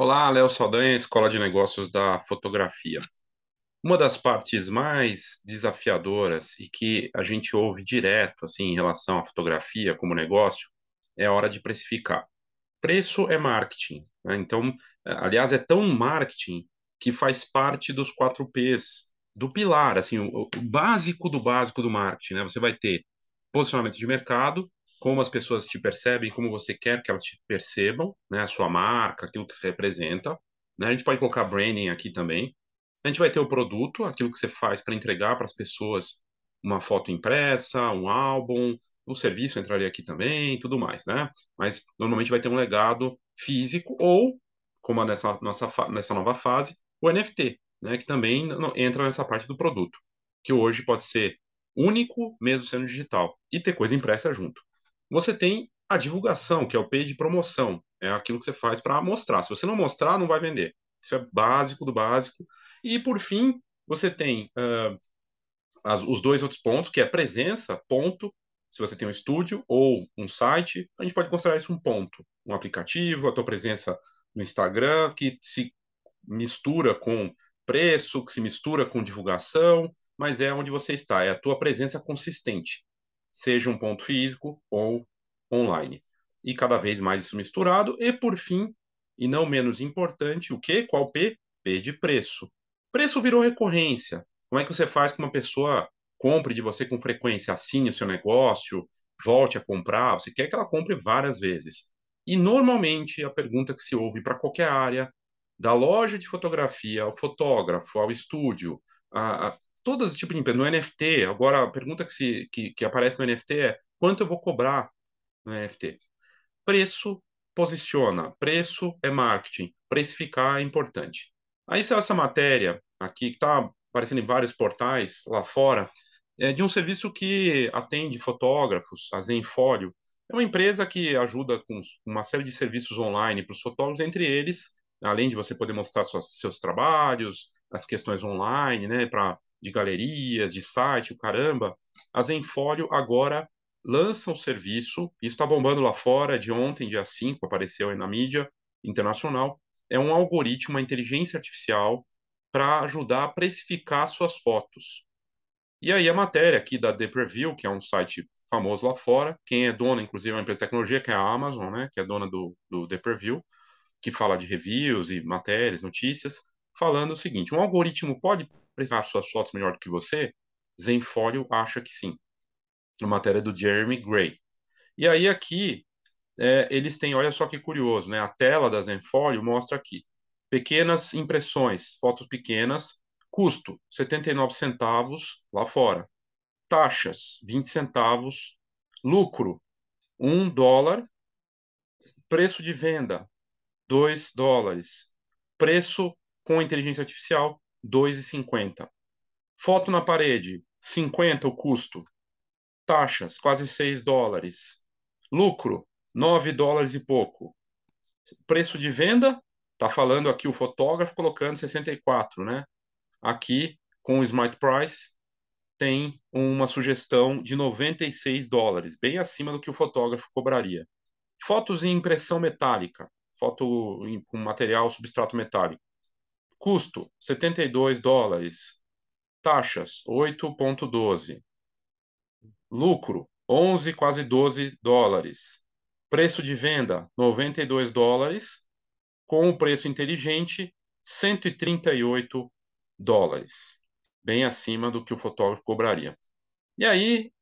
Olá, Léo Saldanha, Escola de Negócios da Fotografia. Uma das partes mais desafiadoras e que a gente ouve direto assim em relação à fotografia como negócio é a hora de precificar. Preço é marketing, né? então, eh, aliás, é tão marketing que faz parte dos quatro P's, do pilar, assim, o, básico do básico do marketing. Né? Você vai ter posicionamento de mercado, como as pessoas te percebem, como você quer que elas te percebam, né? A sua marca, aquilo que você representa. Né? A gente pode colocar branding aqui também. A gente vai ter o produto, aquilo que você faz para entregar para as pessoas uma foto impressa, um álbum, o serviço entraria aqui também, tudo mais, né? Mas normalmente vai ter um legado físico ou, como nessa, nossa, nessa nova fase, o NFT, né? Que também entra nessa parte do produto, que hoje pode ser único, mesmo sendo digital, e ter coisa impressa junto. Você tem a divulgação, que é o P de promoção. É aquilo que você faz para mostrar. Se você não mostrar, não vai vender. Isso é básico do básico. E, por fim, você tem uh, as, os dois outros pontos, que é presença, ponto. Se você tem um estúdio ou um site, a gente pode considerar isso um ponto. Um aplicativo, a tua presença no Instagram, que se mistura com preço, que se mistura com divulgação, mas é onde você está, é a tua presença consistente seja um ponto físico ou online. E cada vez mais isso misturado. E por fim, e não menos importante, o que? Qual P? P de preço. Preço virou recorrência. Como é que você faz com uma pessoa compre de você com frequência, assine o seu negócio, volte a comprar? Você quer que ela compre várias vezes. E normalmente a pergunta que se ouve para qualquer área, da loja de fotografia ao fotógrafo, ao estúdio, a, a, todos tipo de empresa, no NFT, agora a pergunta que, se, que, que aparece no NFT é quanto eu vou cobrar no NFT? Preço posiciona, preço é marketing, precificar é importante. Aí saiu essa matéria aqui, que está aparecendo em vários portais lá fora, é de um serviço que atende fotógrafos, a Zenfólio. É uma empresa que ajuda com uma série de serviços online para os fotógrafos, entre eles, além de você poder mostrar suas, seus trabalhos, as questões online, né, para de galerias, de site, o caramba, as Zenfolio agora lançam o serviço, isso está bombando lá fora, de ontem, dia 5, apareceu aí na mídia internacional, é um algoritmo, uma inteligência artificial para ajudar a precificar suas fotos. E aí a matéria aqui da The Preview, que é um site famoso lá fora, quem é dona, inclusive, é uma empresa de tecnologia, que é a Amazon, né, que é dona do, do The Preview, que fala de reviews e matérias, notícias, falando o seguinte: um algoritmo pode prestar suas fotos melhor do que você? Zenfolio acha que sim. A matéria é do Jeremy Gray. E aí aqui é, eles têm, olha só que curioso, né? A tela da Zenfolio mostra aqui pequenas impressões, fotos pequenas, custo 79 centavos lá fora, taxas 20 centavos, lucro 1 dólar, preço de venda 2 dólares, preço com inteligência artificial, 2,50. Foto na parede, 50 o custo. Taxas, quase 6 dólares. Lucro, 9 dólares e pouco. Preço de venda, está falando aqui o fotógrafo colocando 64, né? Aqui, com o Smart Price, tem uma sugestão de 96 dólares, bem acima do que o fotógrafo cobraria. Fotos em impressão metálica, foto com material substrato metálico. Custo: 72 dólares. Taxas: 8,12. Lucro: 11, quase 12 dólares. Preço de venda: 92 dólares. Com o preço inteligente, 138 dólares. Bem acima do que o fotógrafo cobraria. E aí,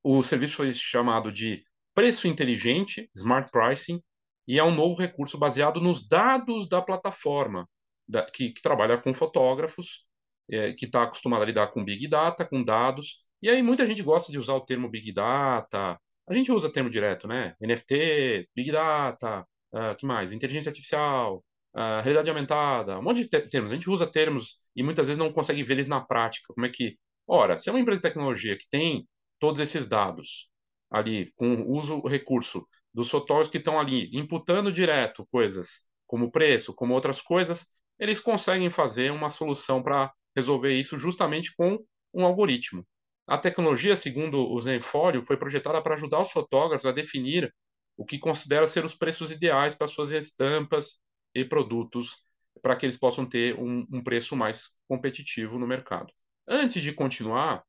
o serviço foi chamado de preço inteligente, smart pricing, e é um novo recurso baseado nos dados da plataforma, da, que, que, trabalha com fotógrafos, é, que está acostumado a lidar com big data, com dados. E aí muita gente gosta de usar o termo big data. A gente usa termo direto, né? NFT, big data, uh, que mais? Inteligência artificial, uh, realidade aumentada, um monte de ter termos. A gente usa termos e muitas vezes não consegue ver eles na prática. Como é que? Ora, se é uma empresa de tecnologia que tem todos esses dados ali com uso recurso dos fotógrafos que estão ali imputando direto coisas como preço, como outras coisas, eles conseguem fazer uma solução para resolver isso justamente com um algoritmo. A tecnologia, segundo o Zenfório, foi projetada para ajudar os fotógrafos a definir o que considera ser os preços ideais para suas estampas e produtos, para que eles possam ter um, um preço mais competitivo no mercado. Antes de continuar,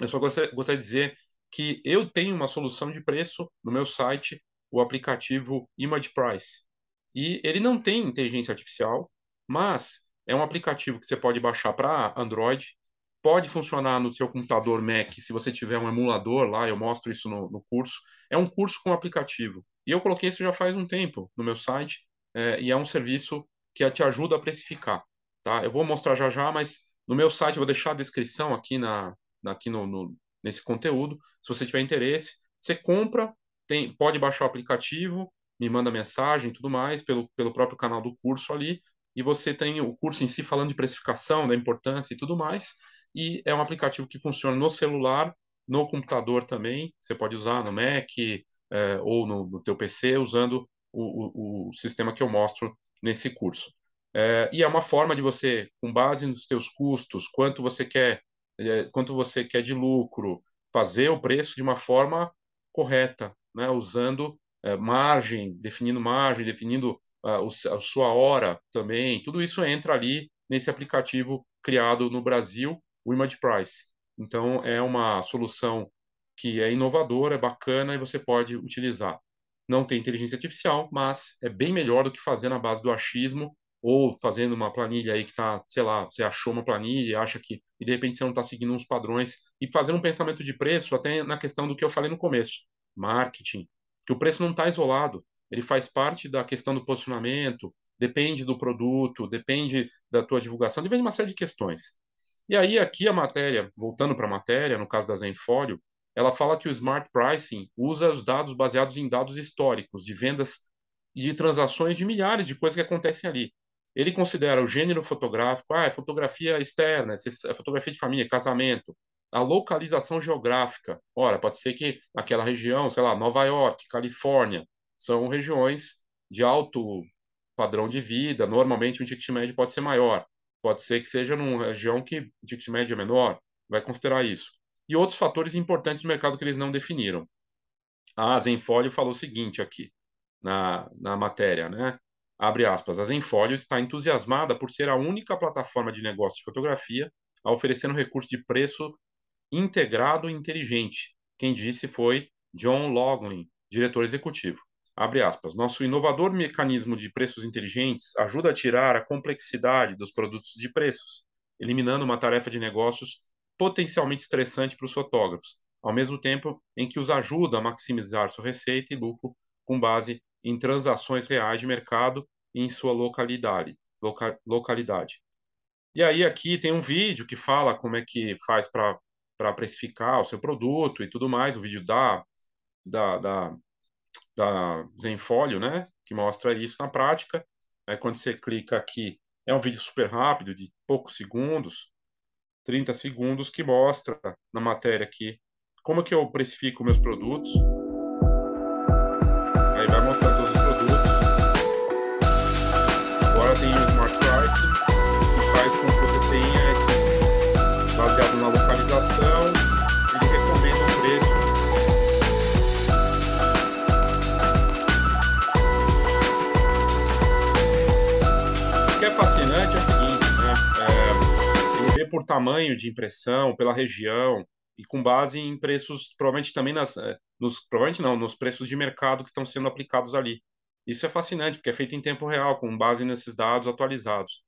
eu só gostaria, gostaria de dizer que eu tenho uma solução de preço no meu site, o aplicativo Image Price. E ele não tem inteligência artificial, mas é um aplicativo que você pode baixar para Android, pode funcionar no seu computador Mac, se você tiver um emulador lá, eu mostro isso no, no curso. É um curso com aplicativo. E eu coloquei isso já faz um tempo no meu site, é, e é um serviço que te ajuda a precificar. Tá? Eu vou mostrar já já, mas no meu site eu vou deixar a descrição aqui, na, aqui no, no nesse conteúdo. Se você tiver interesse, você compra, tem, pode baixar o aplicativo, me manda mensagem e tudo mais, pelo, pelo próprio canal do curso ali, e você tem o curso em si falando de precificação, da importância e tudo mais, e é um aplicativo que funciona no celular, no computador também, você pode usar no Mac é, ou no, no teu PC, usando o, o, o, sistema que eu mostro nesse curso. É, e é uma forma de você, com base nos teus custos, quanto você quer, é, quanto você quer de lucro, fazer o preço de uma forma correta, né? usando margem, definindo margem, definindo a, sua hora também, tudo isso entra ali nesse aplicativo criado no Brasil, o Image Price. Então, é uma solução que é inovadora, é bacana e você pode utilizar. Não tem inteligência artificial, mas é bem melhor do que fazer na base do achismo ou fazendo uma planilha aí que está, sei lá, você achou uma planilha e acha que, e de repente você não está seguindo uns padrões, e fazer um pensamento de preço até na questão do que eu falei no começo, marketing, que o preço não está isolado, ele faz parte da questão do posicionamento, depende do produto, depende da tua divulgação, depende de uma série de questões. E aí, aqui a matéria, voltando para a matéria, no caso da Zenfolio, ela fala que o Smart Pricing usa os dados baseados em dados históricos, de vendas e de transações de milhares de coisas que acontecem ali. Ele considera o gênero fotográfico, ah, é fotografia externa, é fotografia de família, casamento, a localização geográfica. Ora, pode ser que aquela região, sei lá, Nova York, Califórnia, são regiões de alto padrão de vida, normalmente um ticket médio pode ser maior, pode ser que seja numa região que o ticket médio é menor, vai considerar isso. E outros fatores importantes do mercado que eles não definiram. A Zenfolio falou o seguinte aqui, na, na matéria, né? Abre aspas, a Zenfolio está entusiasmada por ser a única plataforma de negócio de fotografia a oferecer um recurso de preço integrado e inteligente. Quem disse foi John Loglin, diretor executivo. Abre aspas. Nosso inovador mecanismo de preços inteligentes ajuda a tirar a complexidade dos produtos de preços, eliminando uma tarefa de negócios potencialmente estressante para os fotógrafos, ao mesmo tempo em que os ajuda a maximizar sua receita e lucro com base em transações reais de mercado e em sua localidade. Loca, localidade. E aí aqui tem um vídeo que fala como é que faz para precificar o seu produto e tudo mais, o vídeo da, da, da da Zenfolio, né, que mostra isso na prática. Aí quando você clica aqui, é um vídeo super rápido, de poucos segundos, 30 segundos, que mostra na matéria aqui como que eu precifico meus produtos. Aí vai mostrar fascinante é o seguinte, né? É, é vê por tamanho de impressão, pela região, e com base em preços, provavelmente também nas, é, nos, provavelmente não, nos preços de mercado que estão sendo aplicados ali. Isso é fascinante, porque é feito em tempo real, com base nesses dados atualizados.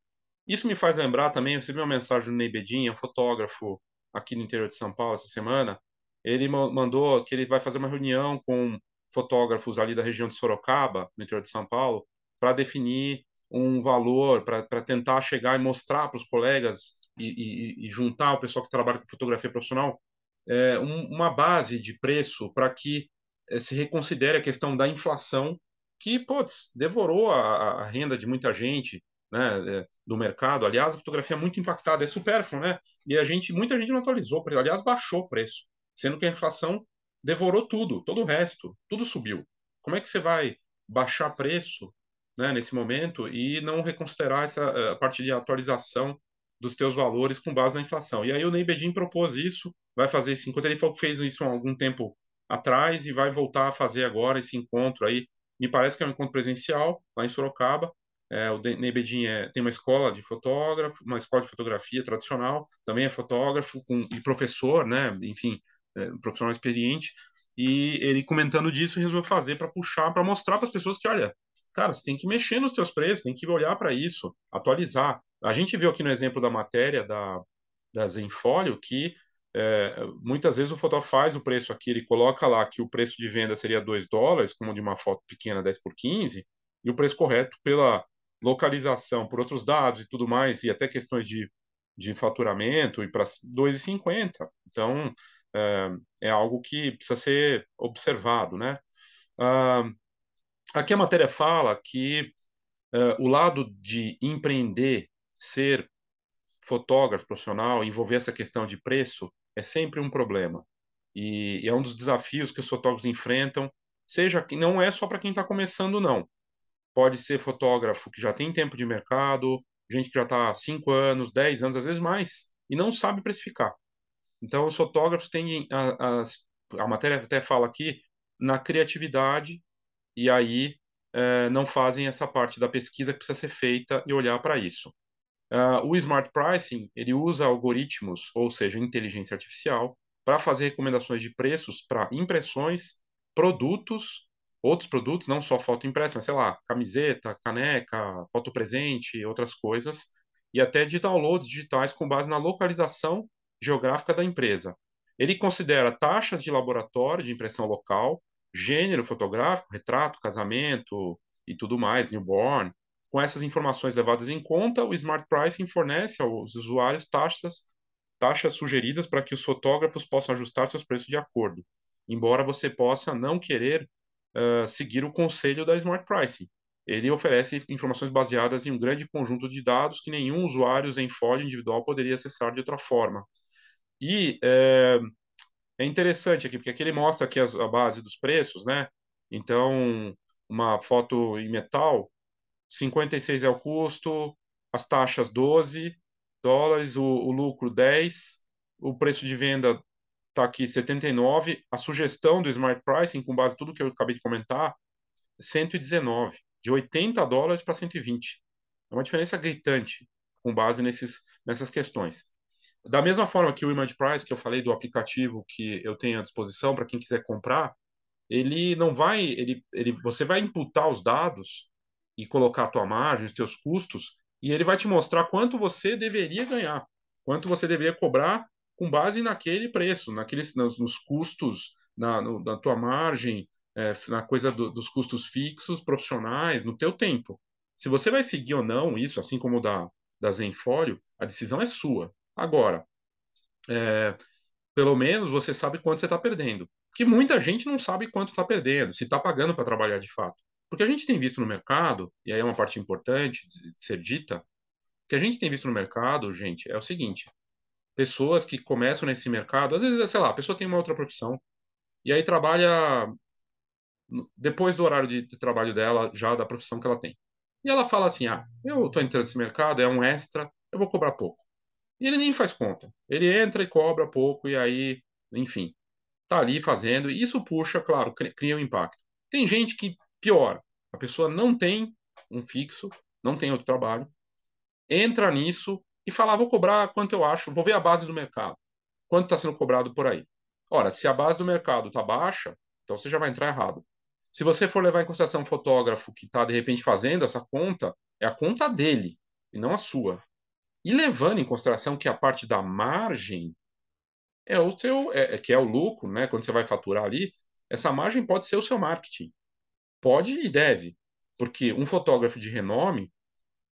Isso me faz lembrar também, eu recebi uma mensagem do Ney Bedinha, um fotógrafo aqui no interior de São Paulo essa semana, ele mandou que ele vai fazer uma reunião com fotógrafos ali da região de Sorocaba, no interior de São Paulo, para definir um valor para tentar chegar e mostrar para os colegas e, e, e, juntar o pessoal que trabalha com fotografia profissional é, um, uma base de preço para que é, se reconsidere a questão da inflação que, putz, devorou a, a renda de muita gente, né, é, do mercado. Aliás, a fotografia é muito impactada, é supérfluo, né? E a gente, muita gente não atualizou, aliás, baixou o preço, sendo que a inflação devorou tudo, todo o resto, tudo subiu. Como é que você vai baixar preço né, nesse momento e não reconsiderar essa eh, a de atualização dos teus valores com base na inflação. E aí o Ney Bedin propôs isso, vai fazer esse encontro, ele falou que fez isso há algum tempo atrás e vai voltar a fazer agora esse encontro aí. Me parece que é um encontro presencial lá em Sorocaba. É, o Ney Bedin é, tem uma escola de fotógrafo, uma escola de fotografia tradicional, também é fotógrafo com, e professor, né? Enfim, é, um profissional experiente. E ele comentando disso resolveu fazer para puxar, para mostrar para as pessoas que, olha, Cara, você tem que mexer nos seus preços, tem que olhar para isso, atualizar. A gente viu aqui no exemplo da matéria da, da Zenfolio que é, muitas vezes o fotógrafo faz o preço aqui, ele coloca lá que o preço de venda seria 2 dólares, como de uma foto pequena 10 por 15, e o preço correto pela localização, por outros dados e tudo mais, e até questões de, de faturamento, e para 2,50. Então, é, é, algo que precisa ser observado, né? Ah, aqui a matéria fala que uh, o lado de empreender, ser fotógrafo profissional, envolver essa questão de preço, é sempre um problema. E, e é um dos desafios que os fotógrafos enfrentam, seja que não é só para quem está começando, não. Pode ser fotógrafo que já tem tempo de mercado, gente que já está há 5 anos, 10 anos, às vezes mais, e não sabe precificar. Então, os fotógrafos têm. A, a, a matéria até fala aqui na criatividade e aí é, não fazem essa parte da pesquisa que precisa ser feita e olhar para isso. Uh, o Smart Pricing ele usa algoritmos, ou seja, inteligência artificial, para fazer recomendações de preços para impressões, produtos, outros produtos, não só foto impressa, mas sei lá, camiseta, caneca, foto presente, outras coisas, e até de downloads digitais com base na localização geográfica da empresa. Ele considera taxas de laboratório de impressão local, gênero fotográfico, retrato, casamento e tudo mais, newborn. Com essas informações levadas em conta, o smart pricing fornece aos usuários taxas, taxas sugeridas para que os fotógrafos possam ajustar seus preços de acordo, embora você possa não querer uh, seguir o conselho da smart pricing. Ele oferece informações baseadas em um grande conjunto de dados que nenhum usuário em folha individual poderia acessar de outra forma. E é interessante aqui, porque aqui ele mostra aqui as, a base dos preços, né? Então, uma foto em metal, 56 é o custo, as taxas 12 dólares, o, o lucro 10, o preço de venda está aqui 79, a sugestão do Smart Pricing, com base em tudo que eu acabei de comentar, 119, de 80 dólares para 120. É uma diferença gritante com base nesses, nessas questões. Da mesma forma que o Image Price, que eu falei do aplicativo que eu tenho à disposição para quem quiser comprar, ele não vai, ele, ele, você vai imputar os dados e colocar a tua margem, os teus custos, e ele vai te mostrar quanto você deveria ganhar, quanto você deveria cobrar com base naquele preço, naqueles, nos, nos custos, na, no, na tua margem, é, na coisa do, dos custos fixos, profissionais, no teu tempo. Se você vai seguir ou não isso, assim como o da, da Zenfólio, a decisão é sua. Agora, é, pelo menos você sabe quanto você está perdendo. Que muita gente não sabe quanto está perdendo, se está pagando para trabalhar de fato. Porque a gente tem visto no mercado, e aí é uma parte importante de ser dita, o que a gente tem visto no mercado, gente, é o seguinte: pessoas que começam nesse mercado, às vezes, sei lá, a pessoa tem uma outra profissão, e aí trabalha depois do horário de, de trabalho dela, já da profissão que ela tem. E ela fala assim: ah, eu estou entrando nesse mercado, é um extra, eu vou cobrar pouco. E ele nem faz conta. Ele entra e cobra pouco, e aí, enfim, tá ali fazendo. E isso puxa, claro, cria um impacto. Tem gente que, pior, a pessoa não tem um fixo, não tem outro trabalho, entra nisso e fala: ah, vou cobrar quanto eu acho, vou ver a base do mercado, quanto está sendo cobrado por aí. Ora, se a base do mercado está baixa, então você já vai entrar errado. Se você for levar em consideração um fotógrafo que está, de repente, fazendo essa conta, é a conta dele e não a sua. E levando em consideração que a parte da margem é o seu, é, é, que é o lucro, né? Quando você vai faturar ali, essa margem pode ser o seu marketing. Pode e deve, porque um fotógrafo de renome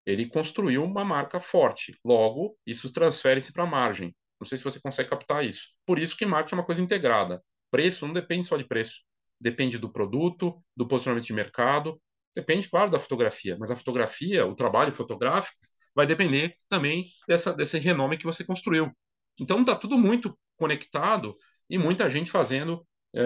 ele construiu uma marca forte. Logo, isso transfere-se para a margem. Não sei se você consegue captar isso. Por isso que marketing é uma coisa integrada. Preço não depende só de preço. Depende do produto, do posicionamento de mercado. Depende, claro, da fotografia. Mas a fotografia, o trabalho fotográfico, vai depender também dessa, desse renome que você construiu. Então está tudo muito conectado e muita gente fazendo é,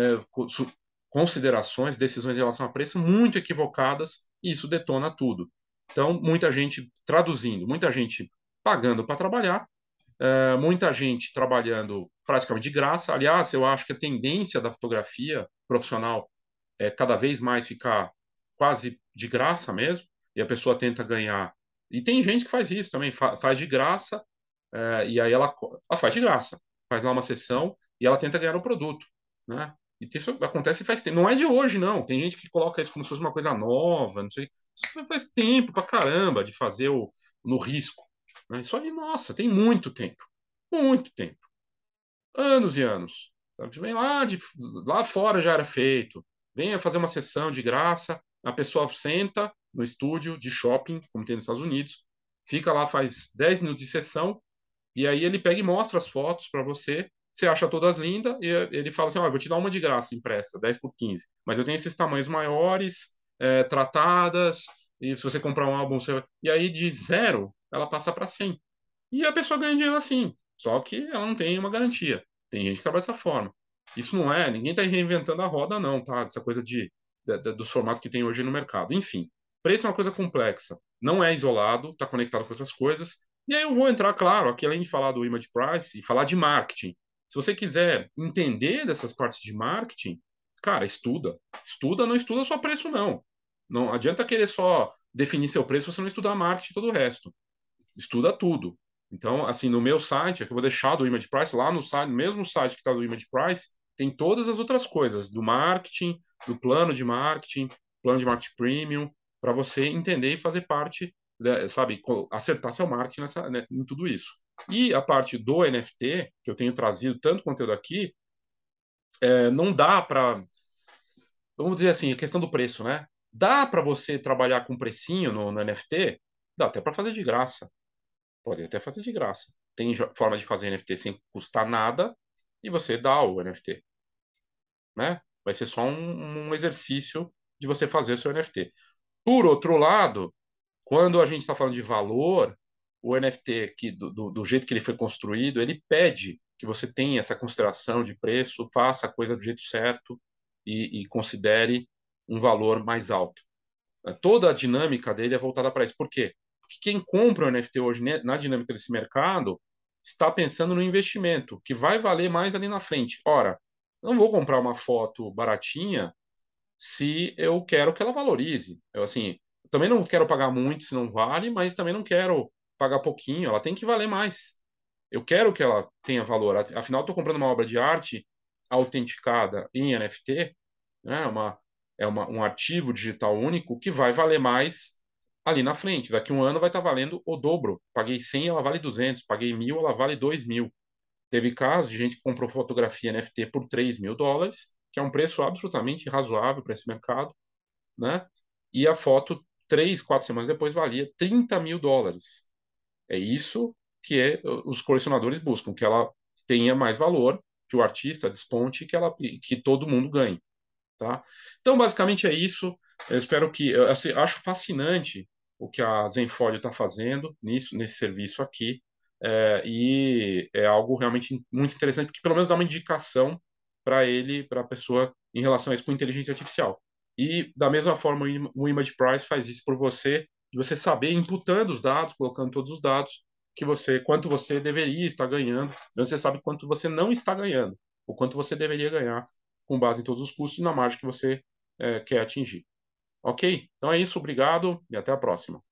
considerações, decisões em relação a preço muito equivocadas e isso detona tudo. Então, muita gente traduzindo, muita gente pagando para trabalhar, é, muita gente trabalhando praticamente de graça. Aliás, eu acho que a tendência da fotografia profissional é cada vez mais ficar quase de graça mesmo, e a pessoa tenta ganhar e tem gente que faz isso também, faz de graça, é, e aí ela, ela faz de graça, faz lá uma sessão e ela tenta ganhar o produto, né? E isso acontece faz tempo. Não é de hoje, não. Tem gente que coloca isso como se fosse uma coisa nova, não sei. Isso faz tempo pra caramba de fazer o, no risco. Né? Isso aí, nossa, tem muito tempo. Muito tempo. Anos e anos. Vem lá, de, lá fora já era feito. Venha fazer uma sessão de graça a pessoa senta no estúdio de shopping, como tem nos Estados Unidos, fica lá, faz 10 minutos de sessão, e aí ele pega e mostra as fotos para você, você acha todas lindas, e ele fala assim, ó, vou te dar uma de graça impressa, 10 por 15, mas eu tenho esses tamanhos maiores, é, tratadas, e se você comprar um álbum, você... e aí de zero, ela passa para 100. E a pessoa ganha dinheiro assim, só que ela não tem uma garantia. Tem gente que trabalha dessa forma. Isso não é, ninguém está reinventando a roda, não, tá? Essa coisa de dos formatos que tem hoje no mercado. Enfim, preço é uma coisa complexa, não é isolado, está conectado com outras coisas. E aí eu vou entrar, claro, aqui além de falar do image price e falar de marketing. Se você quiser entender dessas partes de marketing, cara, estuda. Estuda, não estuda só preço, não. Não adianta querer só definir seu preço se você não estudar marketing e todo o resto. Estuda tudo. Então, assim, no meu site, é que eu vou deixar do Image Price, lá no site, no mesmo site que está do Image Price, tem todas as outras coisas, do marketing, do plano de marketing, plano de marketing premium, para você entender e fazer parte, sabe, acertar seu marketing nessa, né, em tudo isso. E a parte do NFT, que eu tenho trazido tanto conteúdo aqui, é, não dá para. Vamos dizer assim, a questão do preço, né? Dá para você trabalhar com precinho no, no NFT? Dá até para fazer de graça. Pode até fazer de graça. Tem forma de fazer NFT sem custar nada e você dá o NFT. Né? Vai ser só um, um exercício de você fazer seu NFT. Por outro lado, quando a gente está falando de valor, o NFT, do, do, jeito que ele foi construído, ele pede que você tenha essa consideração de preço, faça a coisa do jeito certo e, e considere um valor mais alto. É, toda a dinâmica dele é voltada para isso. Por quê? Porque quem compra o NFT hoje né, na dinâmica desse mercado está pensando no investimento, que vai valer mais ali na frente. Ora, não vou comprar uma foto baratinha se eu quero que ela valorize. Eu, assim, também não quero pagar muito se não vale, mas também não quero pagar pouquinho, ela tem que valer mais. Eu quero que ela tenha valor. Afinal, estou comprando uma obra de arte autenticada em NFT, né? uma, é uma, um arquivo digital único que vai valer mais ali na frente. Daqui um ano vai estar tá valendo o dobro. Paguei 100, ela vale 200. Paguei mil, ela vale 2 mil. Teve casos de gente que comprou fotografia NFT por 3 mil dólares, que é um preço absolutamente razoável para esse mercado, né? E a foto, três, quatro semanas depois, valia 30 mil dólares. É isso que é, os colecionadores buscam, que ela tenha mais valor, que o artista desponte, que, ela, que todo mundo ganhe. Tá? Então, basicamente é isso. Eu espero que. Eu, assim, acho fascinante o que a Zenfolio está fazendo nisso, nesse serviço aqui. É, e é algo realmente muito interessante, porque pelo menos dá uma indicação para ele, para a pessoa, em relação a isso com inteligência artificial. E da mesma forma, o Image Price faz isso por você, de você saber, imputando os dados, colocando todos os dados, que você, quanto você deveria estar ganhando, então, você sabe quanto você não está ganhando, ou quanto você deveria ganhar com base em todos os custos e na margem que você é, quer atingir. Ok? Então é isso, obrigado e até a próxima.